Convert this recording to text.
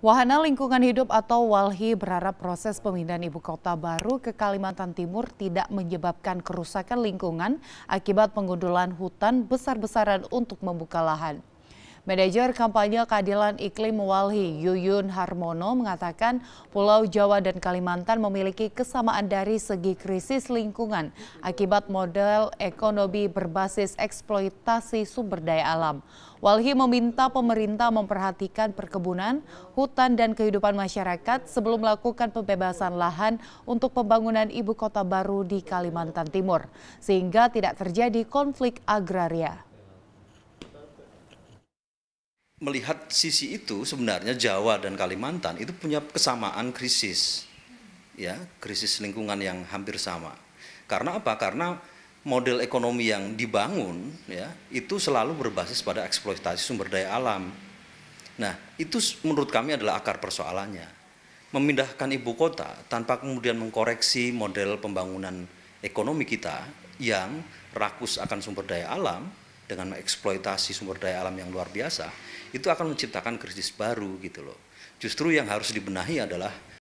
Wahana Lingkungan Hidup atau WALHI berharap proses pemindahan ibu kota baru ke Kalimantan Timur tidak menyebabkan kerusakan lingkungan akibat pengundulan hutan besar-besaran untuk membuka lahan. Manajer kampanye keadilan iklim Walhi Yuyun Harmono mengatakan Pulau Jawa dan Kalimantan memiliki kesamaan dari segi krisis lingkungan akibat model ekonomi berbasis eksploitasi sumber daya alam. Walhi meminta pemerintah memperhatikan perkebunan, hutan, dan kehidupan masyarakat sebelum melakukan pembebasan lahan untuk pembangunan ibu kota baru di Kalimantan Timur, sehingga tidak terjadi konflik agraria melihat sisi itu sebenarnya Jawa dan Kalimantan itu punya kesamaan krisis ya krisis lingkungan yang hampir sama karena apa karena model ekonomi yang dibangun ya itu selalu berbasis pada eksploitasi sumber daya alam nah itu menurut kami adalah akar persoalannya memindahkan ibu kota tanpa kemudian mengkoreksi model pembangunan ekonomi kita yang rakus akan sumber daya alam dengan mengeksploitasi sumber daya alam yang luar biasa, itu akan menciptakan krisis baru gitu loh. Justru yang harus dibenahi adalah